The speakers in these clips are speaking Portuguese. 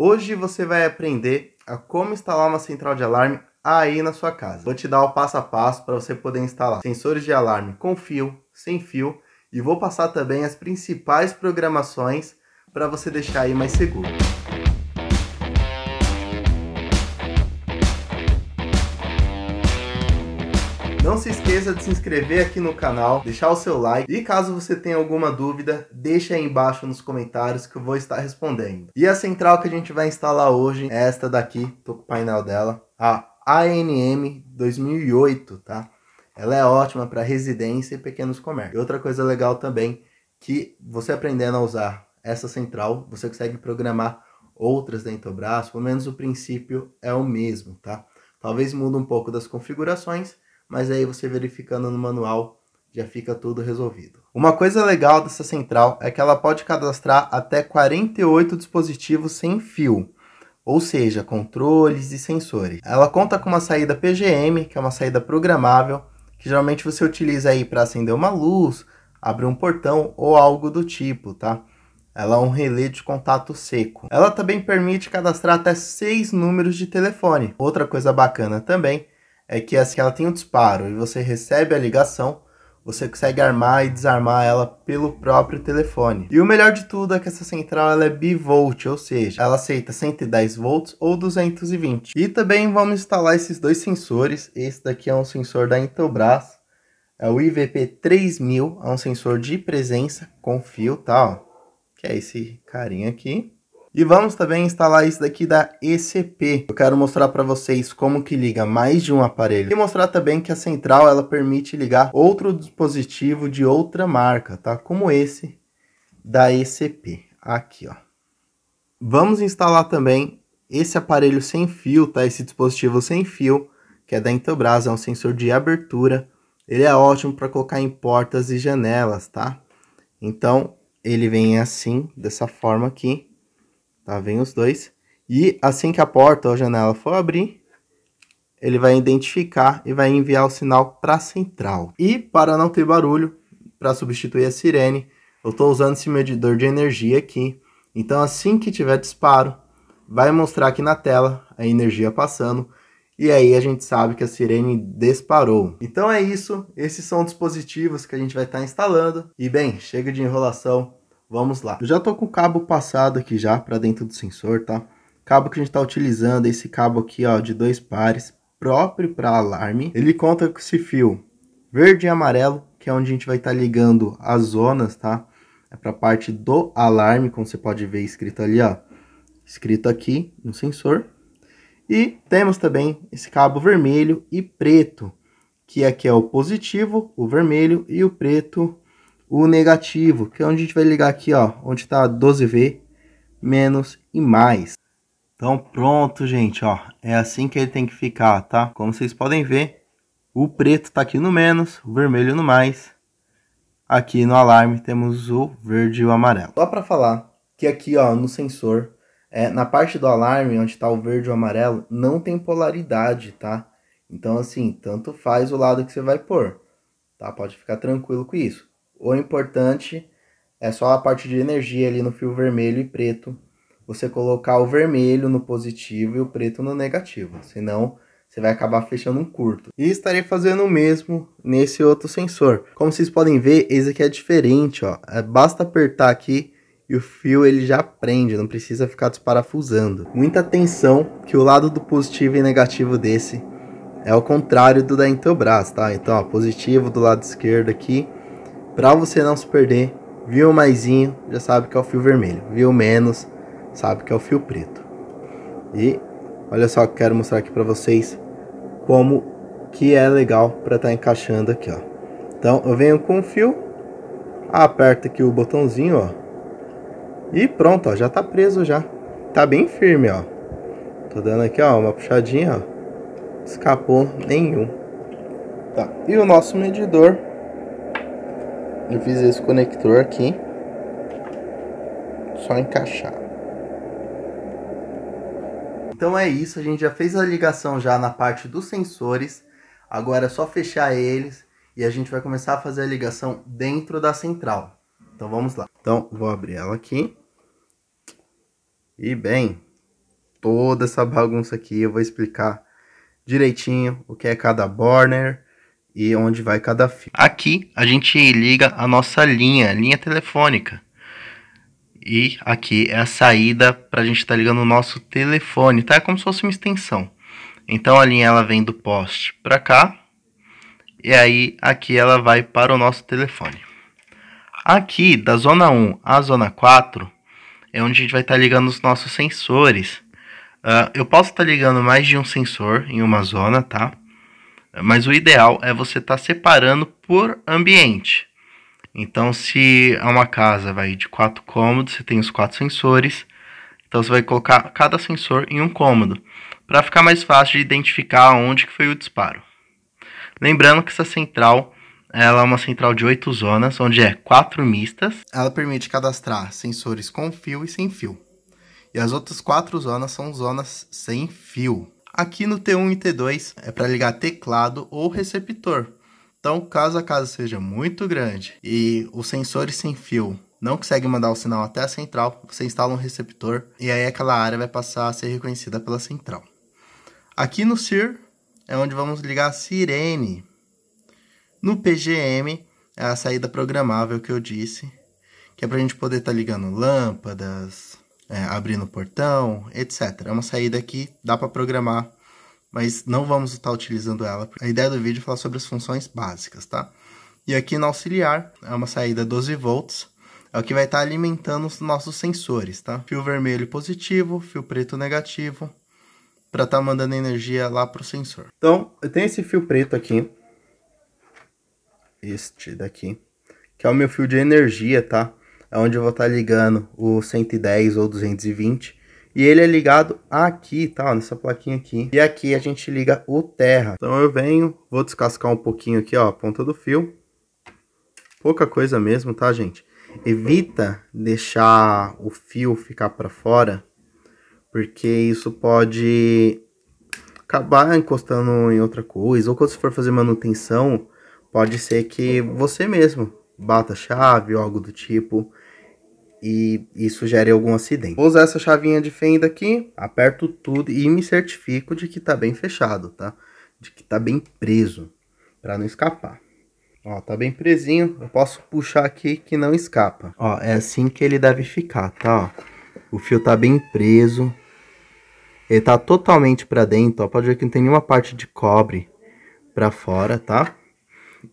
Hoje você vai aprender a como instalar uma central de alarme aí na sua casa. Vou te dar o passo a passo para você poder instalar sensores de alarme com fio, sem fio e vou passar também as principais programações para você deixar aí mais seguro. Não se esqueça de se inscrever aqui no canal, deixar o seu like e caso você tenha alguma dúvida, deixa aí embaixo nos comentários que eu vou estar respondendo. E a central que a gente vai instalar hoje é esta daqui, tô com o painel dela, a ANM 2008, tá? Ela é ótima para residência e pequenos comércios. E outra coisa legal também, que você aprendendo a usar essa central, você consegue programar outras dentro do braço, pelo menos o princípio é o mesmo, tá? Talvez mude um pouco das configurações, mas aí você verificando no manual já fica tudo resolvido. Uma coisa legal dessa central é que ela pode cadastrar até 48 dispositivos sem fio, ou seja, controles e sensores. Ela conta com uma saída PGM, que é uma saída programável, que geralmente você utiliza aí para acender uma luz, abrir um portão ou algo do tipo, tá? Ela é um relé de contato seco. Ela também permite cadastrar até seis números de telefone. Outra coisa bacana também é que assim ela tem um disparo e você recebe a ligação, você consegue armar e desarmar ela pelo próprio telefone. E o melhor de tudo é que essa central ela é bivolt, ou seja, ela aceita 110 volts ou 220. E também vamos instalar esses dois sensores. Esse daqui é um sensor da Intelbras, é o IVP3000, é um sensor de presença com fio, tal, tá, que é esse carinha aqui. E vamos também instalar isso daqui da ECP. Eu quero mostrar para vocês como que liga mais de um aparelho. E mostrar também que a central ela permite ligar outro dispositivo de outra marca, tá? Como esse da ECP. Aqui, ó. Vamos instalar também esse aparelho sem fio, tá? Esse dispositivo sem fio, que é da Intobras é um sensor de abertura. Ele é ótimo para colocar em portas e janelas, tá? Então, ele vem assim, dessa forma aqui. Tá? Vem os dois. E assim que a porta ou a janela for abrir, ele vai identificar e vai enviar o sinal para a central. E para não ter barulho, para substituir a sirene, eu estou usando esse medidor de energia aqui. Então assim que tiver disparo, vai mostrar aqui na tela a energia passando. E aí a gente sabe que a sirene disparou. Então é isso, esses são dispositivos que a gente vai estar tá instalando. E bem, chega de enrolação, Vamos lá. Eu já tô com o cabo passado aqui já para dentro do sensor, tá? Cabo que a gente tá utilizando, esse cabo aqui, ó, de dois pares, próprio para alarme. Ele conta com esse fio verde e amarelo, que é onde a gente vai estar tá ligando as zonas, tá? É para a parte do alarme, como você pode ver escrito ali, ó. Escrito aqui no sensor. E temos também esse cabo vermelho e preto, que aqui é o positivo, o vermelho, e o preto, o negativo, que é onde a gente vai ligar aqui, ó, onde está 12V, menos e mais. Então pronto, gente, ó, é assim que ele tem que ficar, tá? Como vocês podem ver, o preto está aqui no menos, o vermelho no mais. Aqui no alarme temos o verde e o amarelo. Só para falar que aqui, ó, no sensor, é, na parte do alarme, onde está o verde e o amarelo, não tem polaridade, tá? Então, assim, tanto faz o lado que você vai pôr, tá? Pode ficar tranquilo com isso. O importante é só a parte de energia ali no fio vermelho e preto. Você colocar o vermelho no positivo e o preto no negativo. Senão você vai acabar fechando um curto. E estarei fazendo o mesmo nesse outro sensor. Como vocês podem ver, esse aqui é diferente, ó. É, basta apertar aqui e o fio ele já prende, não precisa ficar desparafusando. Muita atenção que o lado do positivo e negativo desse é o contrário do da Intelbras, tá? Então, ó, positivo do lado esquerdo aqui Pra você não se perder, viu maisinho, já sabe que é o fio vermelho. Viu menos, sabe que é o fio preto. E olha só que quero mostrar aqui pra vocês como que é legal para estar tá encaixando aqui, ó. Então eu venho com o fio, aperto aqui o botãozinho, ó. E pronto, ó, já tá preso já. Tá bem firme, ó. Tô dando aqui, ó, uma puxadinha, ó. Escapou nenhum. Tá. E o nosso medidor eu fiz esse conector aqui. Só encaixar. Então é isso, a gente já fez a ligação já na parte dos sensores. Agora é só fechar eles e a gente vai começar a fazer a ligação dentro da central. Então vamos lá. Então vou abrir ela aqui. E bem, toda essa bagunça aqui eu vou explicar direitinho o que é cada burner, e onde vai cada fio. Aqui a gente liga a nossa linha, linha telefônica. E aqui é a saída para a gente estar tá ligando o nosso telefone, tá? É como se fosse uma extensão. Então a linha ela vem do poste para cá e aí aqui ela vai para o nosso telefone. Aqui da zona 1 à zona 4 é onde a gente vai estar tá ligando os nossos sensores. Uh, eu posso estar tá ligando mais de um sensor em uma zona, tá? Mas o ideal é você estar tá separando por ambiente. Então, se é uma casa vai de quatro cômodos, você tem os quatro sensores. Então, você vai colocar cada sensor em um cômodo, para ficar mais fácil de identificar onde que foi o disparo. Lembrando que essa central ela é uma central de oito zonas, onde é quatro mistas. Ela permite cadastrar sensores com fio e sem fio. E as outras quatro zonas são zonas sem fio. Aqui no T1 e T2 é para ligar teclado ou receptor. Então, caso a casa seja muito grande e os sensores é sem fio não conseguem mandar o sinal até a central, você instala um receptor e aí aquela área vai passar a ser reconhecida pela central. Aqui no SIR é onde vamos ligar a sirene. No PGM é a saída programável que eu disse, que é para a gente poder estar tá ligando lâmpadas, é, abrindo o portão, etc. É uma saída que dá para programar, mas não vamos estar utilizando ela. A ideia do vídeo é falar sobre as funções básicas, tá? E aqui no auxiliar, é uma saída 12 volts, é o que vai estar alimentando os nossos sensores, tá? Fio vermelho positivo, fio preto negativo, para estar tá mandando energia lá para o sensor. Então, eu tenho esse fio preto aqui, este daqui, que é o meu fio de energia, tá? É onde eu vou estar tá ligando o 110 ou 220. E ele é ligado aqui, tá? Ó, nessa plaquinha aqui. E aqui a gente liga o terra. Então eu venho, vou descascar um pouquinho aqui, ó, a ponta do fio. Pouca coisa mesmo, tá, gente? Evita deixar o fio ficar para fora, porque isso pode acabar encostando em outra coisa, ou quando você for fazer manutenção, pode ser que você mesmo bata a chave ou algo do tipo e isso gere algum acidente. Vou usar essa chavinha de fenda aqui, aperto tudo e me certifico de que tá bem fechado, tá? De que tá bem preso, para não escapar. Ó, tá bem presinho, eu posso puxar aqui que não escapa. Ó, é assim que ele deve ficar, tá? Ó, o fio tá bem preso, ele tá totalmente para dentro, ó, pode ver que não tem nenhuma parte de cobre para fora, tá?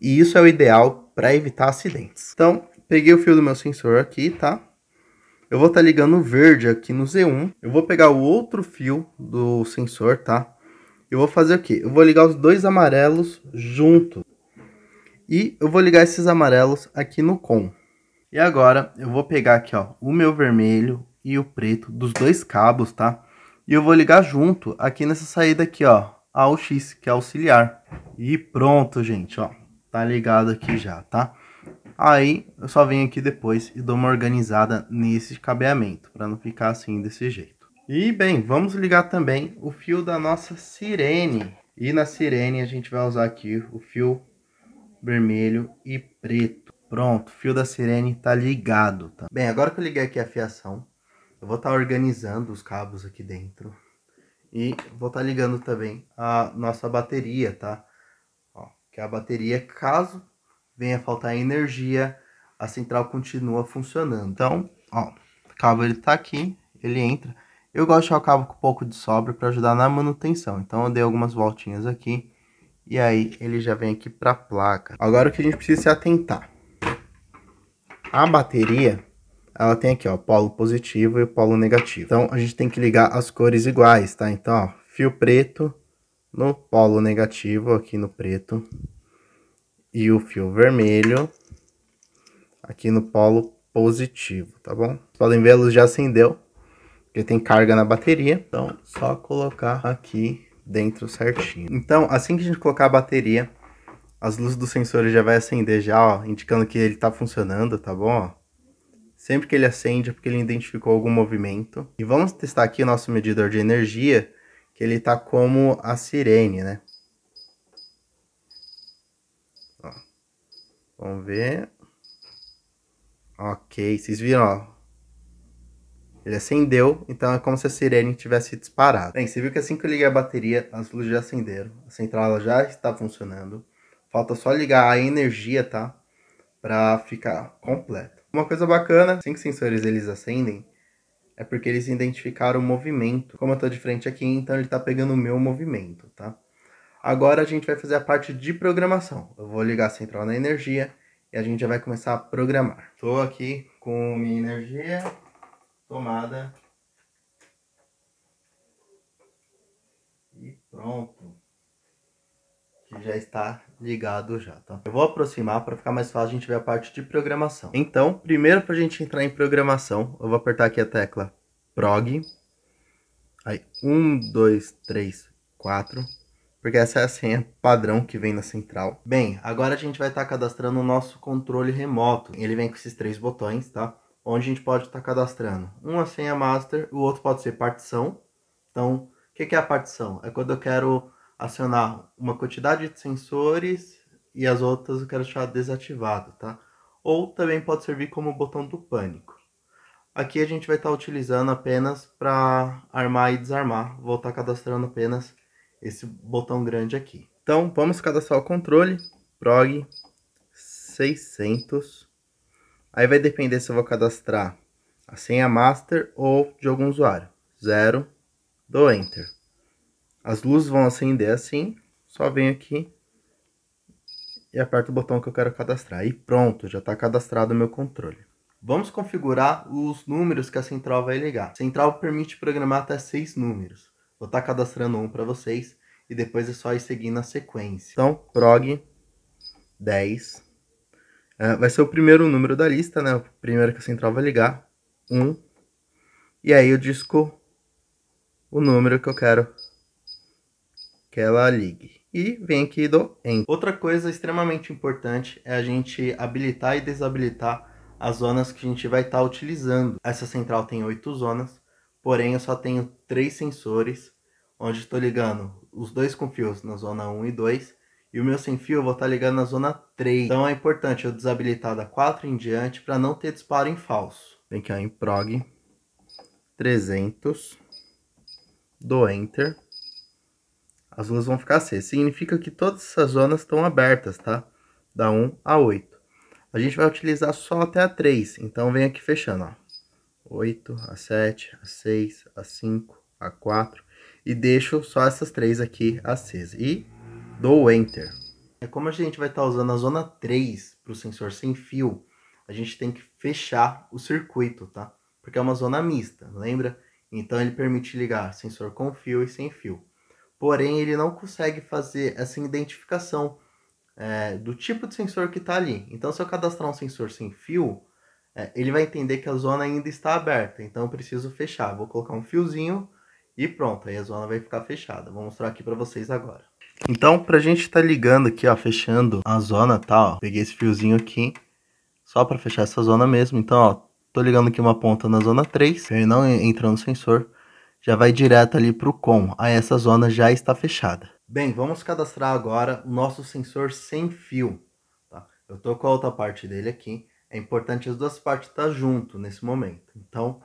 E isso é o ideal para evitar acidentes. Então, peguei o fio do meu sensor aqui, tá? Eu vou estar tá ligando verde aqui no Z1. Eu vou pegar o outro fio do sensor, tá? Eu vou fazer o quê? Eu vou ligar os dois amarelos juntos. E eu vou ligar esses amarelos aqui no com. E agora eu vou pegar aqui, ó, o meu vermelho e o preto dos dois cabos, tá? E eu vou ligar junto aqui nessa saída aqui, ó, AUX, que é auxiliar. E pronto, gente, ó tá ligado aqui já, tá? Aí eu só venho aqui depois e dou uma organizada nesse cabeamento, para não ficar assim desse jeito. E bem, vamos ligar também o fio da nossa sirene. E na sirene a gente vai usar aqui o fio vermelho e preto. Pronto, fio da sirene tá ligado, tá? Bem, agora que eu liguei aqui a fiação, eu vou estar tá organizando os cabos aqui dentro. E vou estar tá ligando também a nossa bateria, tá? que é a bateria, caso venha faltar energia, a central continua funcionando. Então, ó, o cabo ele tá aqui, ele entra. Eu gosto de o cabo com um pouco de sobra para ajudar na manutenção. Então eu dei algumas voltinhas aqui e aí ele já vem aqui para a placa. Agora o que a gente precisa se atentar. A bateria, ela tem aqui, ó, polo positivo e polo negativo. Então a gente tem que ligar as cores iguais, tá? Então, ó, fio preto no polo negativo aqui no preto e o fio vermelho aqui no polo positivo, tá bom? Podem ver, a luz já acendeu, porque tem carga na bateria, então só colocar aqui dentro certinho. Então, assim que a gente colocar a bateria, as luzes do sensor já vai acender já, ó, indicando que ele tá funcionando, tá bom? Ó. Sempre que ele acende é porque ele identificou algum movimento. E vamos testar aqui o nosso medidor de energia, que ele tá como a sirene, né? Ó. Vamos ver. Ok, vocês viram, ó. Ele acendeu, então é como se a sirene tivesse disparado. Bem, você viu que assim que eu liguei a bateria, as luzes já acenderam. A central já está funcionando. Falta só ligar a energia, tá? Pra ficar completa. Uma coisa bacana, assim que os sensores eles acendem, é porque eles identificaram o movimento. Como eu estou de frente aqui, então ele está pegando o meu movimento, tá? Agora a gente vai fazer a parte de programação. Eu vou ligar a central na energia e a gente já vai começar a programar. Estou aqui com minha energia tomada. E pronto já está ligado já, tá? Eu vou aproximar para ficar mais fácil a gente ver a parte de programação. Então, primeiro para a gente entrar em programação, eu vou apertar aqui a tecla prog. Aí, 1, 2, 3, 4. Porque essa é a senha padrão que vem na central. Bem, agora a gente vai estar tá cadastrando o nosso controle remoto. Ele vem com esses três botões, tá? Onde a gente pode estar tá cadastrando. uma senha master, o outro pode ser partição. Então, o que, que é a partição? É quando eu quero acionar uma quantidade de sensores e as outras eu quero deixar desativado, tá? Ou também pode servir como botão do pânico. Aqui a gente vai estar utilizando apenas para armar e desarmar. Vou estar cadastrando apenas esse botão grande aqui. Então vamos cadastrar o controle, prog 600. Aí vai depender se eu vou cadastrar a senha master ou de algum usuário. Zero do enter. As luzes vão acender assim, só vem aqui e aperto o botão que eu quero cadastrar. E pronto, já está cadastrado o meu controle. Vamos configurar os números que a central vai ligar. A central permite programar até seis números. Vou estar tá cadastrando um para vocês e depois é só ir seguindo a sequência. Então, prog 10. É, vai ser o primeiro número da lista, né? O primeiro que a central vai ligar. 1. Um. E aí eu disco o número que eu quero que ela ligue. E vem aqui do Enter. Outra coisa extremamente importante é a gente habilitar e desabilitar as zonas que a gente vai estar tá utilizando. Essa central tem oito zonas, porém eu só tenho três sensores, onde estou ligando os dois com fios na zona 1 e 2, e o meu sem fio eu vou estar tá ligando na zona 3. Então é importante eu desabilitar da 4 em diante para não ter disparo em falso. Vem aqui ó, em prog 300 do enter as ruas vão ficar C. Significa que todas essas zonas estão abertas, tá? Da 1 a 8. A gente vai utilizar só até a 3. Então, vem aqui fechando, ó. 8, a 7, a 6, a 5, a 4. E deixo só essas três aqui acesas. E dou Enter. É como a gente vai estar tá usando a zona 3 para o sensor sem fio, a gente tem que fechar o circuito, tá? Porque é uma zona mista, lembra? Então ele permite ligar sensor com fio e sem fio porém ele não consegue fazer essa identificação é, do tipo de sensor que está ali. Então, se eu cadastrar um sensor sem fio, é, ele vai entender que a zona ainda está aberta, então eu preciso fechar. Vou colocar um fiozinho e pronto, aí a zona vai ficar fechada. Vou mostrar aqui para vocês agora. Então, para a gente estar tá ligando aqui, ó, fechando a zona, tá, ó, peguei esse fiozinho aqui, só para fechar essa zona mesmo. Então, ó, tô ligando aqui uma ponta na zona 3, ele não entra no sensor já vai direto ali para o com, a ah, essa zona já está fechada. Bem, vamos cadastrar agora o nosso sensor sem fio. Tá? Eu estou com a outra parte dele aqui, é importante as duas partes estar tá junto nesse momento. Então,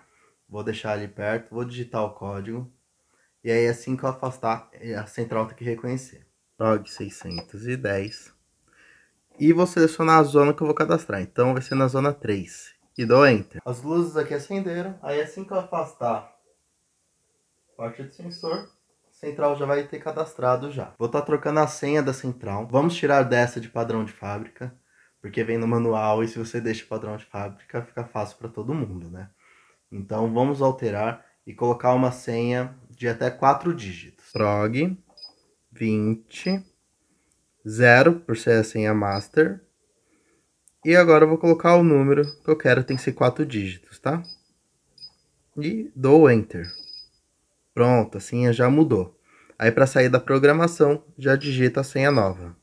vou deixar ali perto, vou digitar o código, e aí assim que eu afastar, é a central tem que reconhecer. Log 610. E vou selecionar a zona que eu vou cadastrar, então vai ser na zona 3. E dou Enter. As luzes aqui acenderam, aí assim que eu afastar parte do sensor. Central já vai ter cadastrado já. Vou estar tá trocando a senha da central. Vamos tirar dessa de padrão de fábrica, porque vem no manual e se você deixa o padrão de fábrica fica fácil para todo mundo, né? Então vamos alterar e colocar uma senha de até quatro dígitos. Prog 20 0 por ser a senha master. E agora eu vou colocar o número que eu quero, tem que ser quatro dígitos, tá? E dou enter. Pronto, a assim senha é, já mudou. Aí para sair da programação, já digita a senha nova.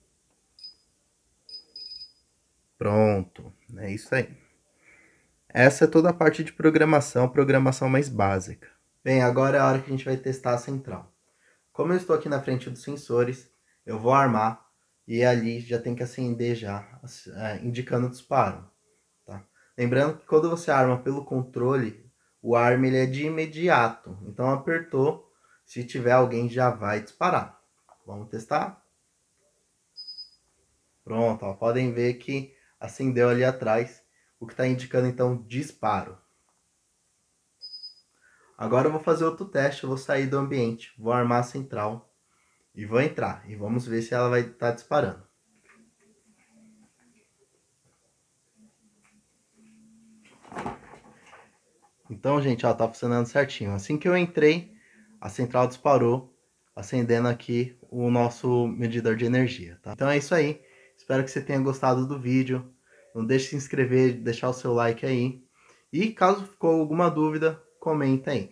Pronto, é isso aí. Essa é toda a parte de programação, programação mais básica. Bem, agora é a hora que a gente vai testar a central. Como eu estou aqui na frente dos sensores, eu vou armar e ali já tem que acender já, é, indicando o disparo. Tá? Lembrando que quando você arma pelo controle o arma ele é de imediato. Então apertou, se tiver alguém já vai disparar. Vamos testar? Pronto, ó, podem ver que acendeu ali atrás, o que está indicando então disparo. Agora eu vou fazer outro teste, eu vou sair do ambiente, vou armar a central e vou entrar. E vamos ver se ela vai estar tá disparando. Então, gente, ó, tá funcionando certinho. Assim que eu entrei, a central disparou, acendendo aqui o nosso medidor de energia, tá? Então é isso aí. Espero que você tenha gostado do vídeo. Não deixe de se inscrever, deixar o seu like aí. E caso ficou alguma dúvida, comenta aí.